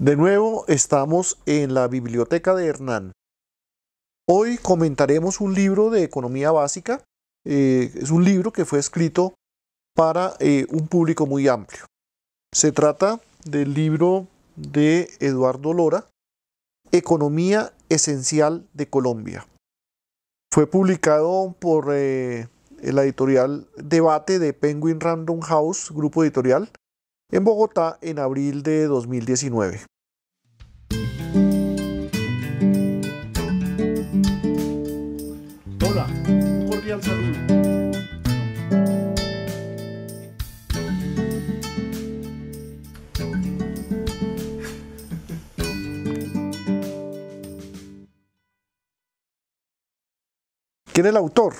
De nuevo estamos en la biblioteca de Hernán. Hoy comentaremos un libro de economía básica. Eh, es un libro que fue escrito para eh, un público muy amplio. Se trata del libro de Eduardo Lora, Economía Esencial de Colombia. Fue publicado por el eh, la editorial Debate de Penguin Random House, grupo editorial, en Bogotá en abril de 2019. ¿Quién es el autor?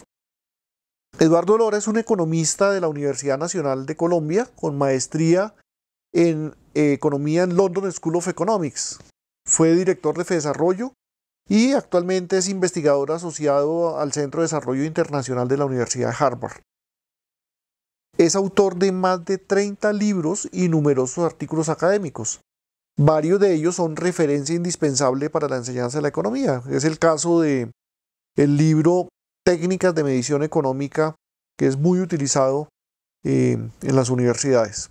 Eduardo Lora es un economista de la Universidad Nacional de Colombia con maestría en eh, economía en London School of Economics. Fue director de Desarrollo y actualmente es investigador asociado al Centro de Desarrollo Internacional de la Universidad de Harvard. Es autor de más de 30 libros y numerosos artículos académicos. Varios de ellos son referencia indispensable para la enseñanza de la economía. Es el caso de el libro técnicas de medición económica que es muy utilizado eh, en las universidades.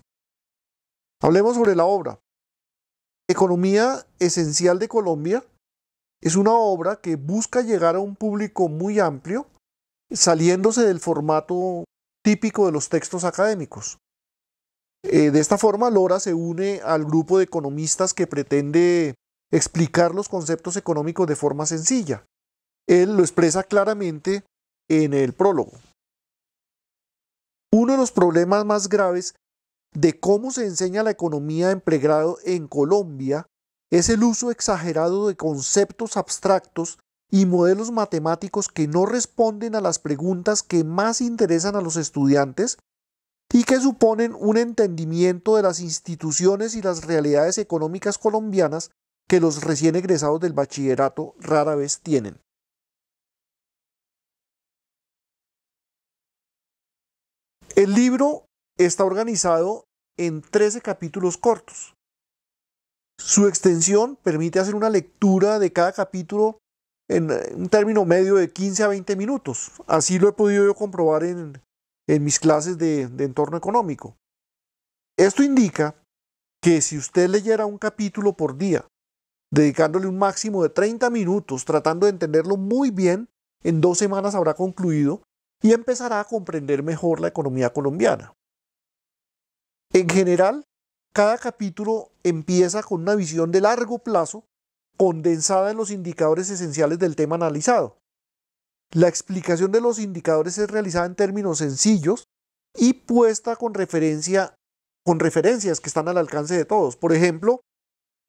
Hablemos sobre la obra. Economía Esencial de Colombia es una obra que busca llegar a un público muy amplio, saliéndose del formato típico de los textos académicos. Eh, de esta forma, Lora se une al grupo de economistas que pretende explicar los conceptos económicos de forma sencilla, él lo expresa claramente en el prólogo. Uno de los problemas más graves de cómo se enseña la economía en pregrado en Colombia es el uso exagerado de conceptos abstractos y modelos matemáticos que no responden a las preguntas que más interesan a los estudiantes y que suponen un entendimiento de las instituciones y las realidades económicas colombianas que los recién egresados del bachillerato rara vez tienen. El libro está organizado en 13 capítulos cortos. Su extensión permite hacer una lectura de cada capítulo en eh, un término medio de 15 a 20 minutos. Así lo he podido comprobar en, mis clases de, de entorno económico. Esto indica que si usted leyera un capítulo por día, dedicándole un máximo de 30 minutos, tratando de entenderlo muy bien, en dos semanas habrá concluido y empezará a comprender mejor la economía colombiana. En general, cada capítulo empieza con una visión de largo plazo condensada en los indicadores esenciales del tema analizado. La explicación de los indicadores es realizada en términos sencillos y puesta con referencias que están al alcance de todos. Por ejemplo,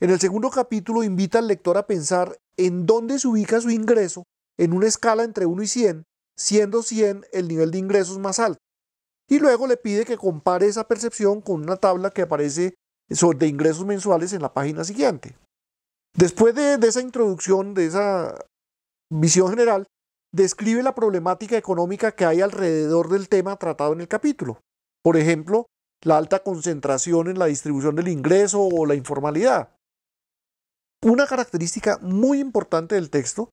en el segundo capítulo invita al lector a pensar en dónde se ubica su ingreso en una escala entre 1 y 100 siendo 100 el nivel de ingresos más alto. Y luego le pide que compare esa percepción con una tabla que aparece de ingresos mensuales en la página siguiente. Después de, de esa introducción, de esa visión general, describe la problemática económica que hay alrededor del tema tratado en el capítulo. Por ejemplo, la alta concentración en la distribución del ingreso o la informalidad. Una característica muy importante del texto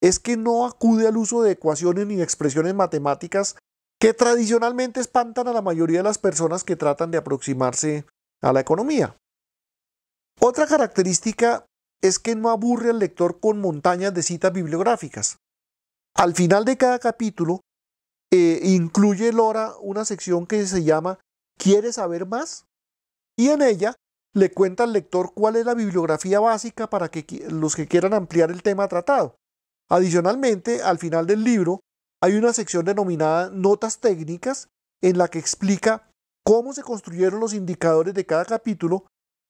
es que no acude al uso de ecuaciones ni expresiones matemáticas que tradicionalmente espantan a la mayoría de las personas que tratan de aproximarse a la economía. Otra característica es que no aburre al lector con montañas de citas bibliográficas. Al final de cada capítulo, eh, incluye Lora una sección que se llama ¿Quieres saber más? Y en ella le cuenta al lector cuál es la bibliografía básica para que los que quieran ampliar el tema tratado. Adicionalmente, al final del libro hay una sección denominada Notas técnicas en la que explica cómo se construyeron los indicadores de cada capítulo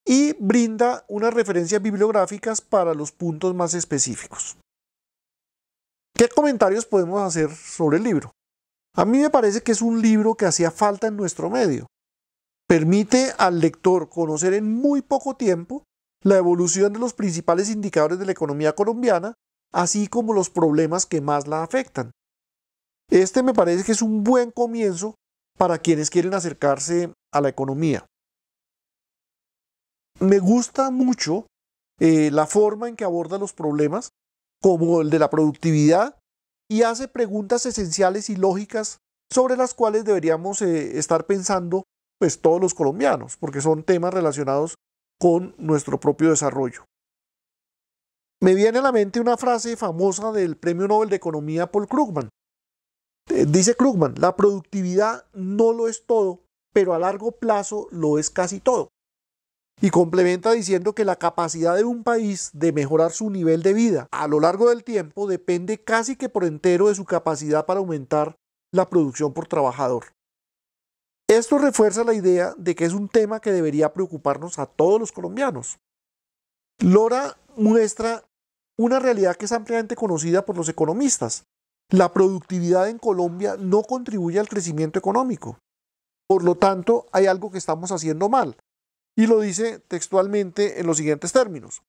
y brinda unas referencias bibliográficas para los puntos más específicos. ¿Qué comentarios podemos hacer sobre el libro? A mí me parece que es un libro que hacía falta en nuestro medio. Permite al lector conocer en muy poco tiempo la evolución de los principales indicadores de la economía colombiana así como los problemas que más la afectan. Este me parece que es un buen comienzo para quienes quieren acercarse a la economía. Me gusta mucho eh, la forma en que aborda los problemas, como el de la productividad, y hace preguntas esenciales y lógicas sobre las cuales deberíamos eh, estar pensando pues todos los colombianos, porque son temas relacionados con nuestro propio desarrollo me viene a la mente una frase famosa del Premio Nobel de Economía Paul Krugman. Eh, dice Krugman, la productividad no lo es todo, pero a largo plazo lo es casi todo. Y complementa diciendo que la capacidad de un país de mejorar su nivel de vida a lo largo del tiempo depende casi que por entero de su capacidad para aumentar la producción por trabajador. Esto refuerza la idea de que es un tema que debería preocuparnos a todos los colombianos. Lora muestra una realidad que es ampliamente conocida por los economistas. La productividad en Colombia no contribuye al crecimiento económico. Por lo tanto, hay algo que estamos haciendo mal. Y lo dice textualmente en los siguientes términos.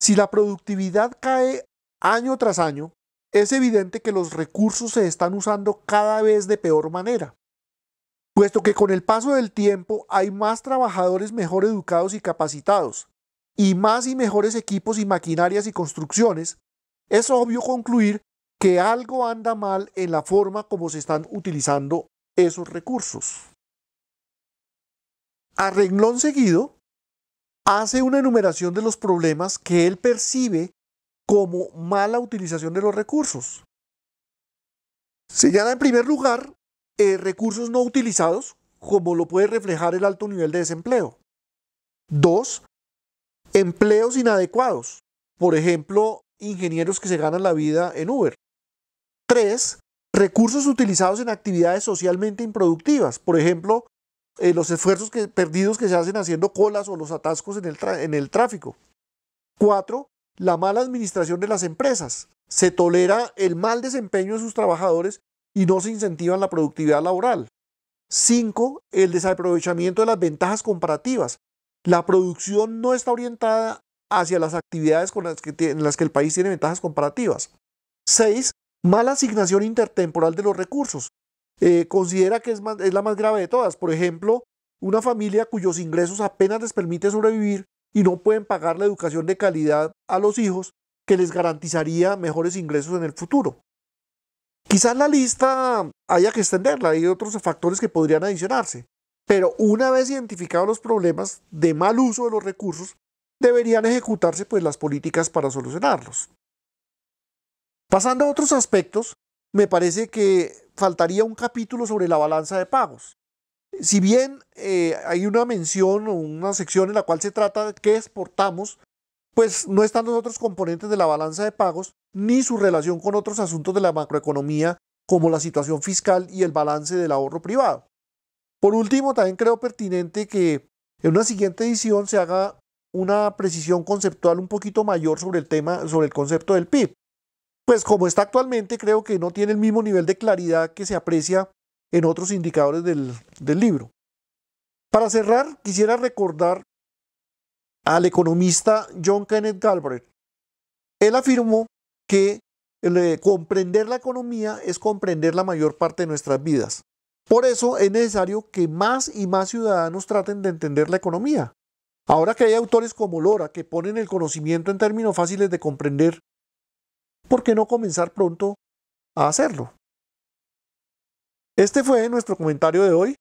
Si la productividad cae año tras año, es evidente que los recursos se están usando cada vez de peor manera. Puesto que con el paso del tiempo hay más trabajadores mejor educados y capacitados, y más y mejores equipos y maquinarias y construcciones, es obvio concluir que algo anda mal en la forma como se están utilizando esos recursos. A renglón seguido, hace una enumeración de los problemas que él percibe como mala utilización de los recursos. Señala en primer lugar eh, recursos no utilizados, como lo puede reflejar el alto nivel de desempleo. Empleos inadecuados, por ejemplo, ingenieros que se ganan la vida en Uber. 3. Recursos utilizados en actividades socialmente improductivas, por ejemplo, eh, los esfuerzos perdidos que se hacen haciendo colas o los atascos en el, tráfico. 4. La mala administración de las empresas. Se tolera el mal desempeño de sus trabajadores y no se incentiva la productividad laboral. 5. El desaprovechamiento de las ventajas comparativas. La producción no está orientada hacia las actividades con las que, en las que el país tiene ventajas comparativas. 6. Mala asignación intertemporal de los recursos. Eh, considera que es, es la más grave de todas. Por ejemplo, una familia cuyos ingresos apenas les permite sobrevivir y no pueden pagar la educación de calidad a los hijos que les garantizaría mejores ingresos en el futuro. Quizás la lista haya que extenderla, hay otros factores que podrían adicionarse. Pero una vez identificados los problemas de mal uso de los recursos, deberían ejecutarse pues, las políticas para solucionarlos. Pasando a otros aspectos, me parece que faltaría un capítulo sobre la balanza de pagos. Si bien eh, hay una mención o una sección en la cual se trata de qué exportamos, pues no están los otros componentes de la balanza de pagos ni su relación con otros asuntos de la macroeconomía como la situación fiscal y el balance del ahorro privado. Por último, también creo pertinente que en una siguiente edición se haga una precisión conceptual un poquito mayor sobre el tema, sobre el concepto del PIB. Pues como está actualmente, creo que no tiene el mismo nivel de claridad que se aprecia en otros indicadores del, libro. Para cerrar, quisiera recordar al economista John Kenneth Galbraith. Él afirmó que eh, comprender la economía es comprender la mayor parte de nuestras vidas. Por eso es necesario que más y más ciudadanos traten de entender la economía. Ahora que hay autores como Lora que ponen el conocimiento en términos fáciles de comprender, ¿por qué no comenzar pronto a hacerlo? Este fue nuestro comentario de hoy.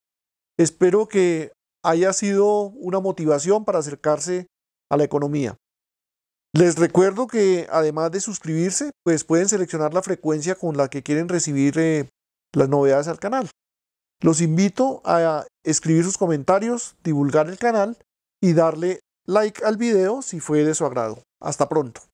Espero que haya sido una motivación para acercarse a la economía. Les recuerdo que además de suscribirse, pues pueden seleccionar la frecuencia con la que quieren recibir eh, las novedades al canal. Los invito a escribir sus comentarios, divulgar el canal y darle like al video si fue de su agrado. Hasta pronto.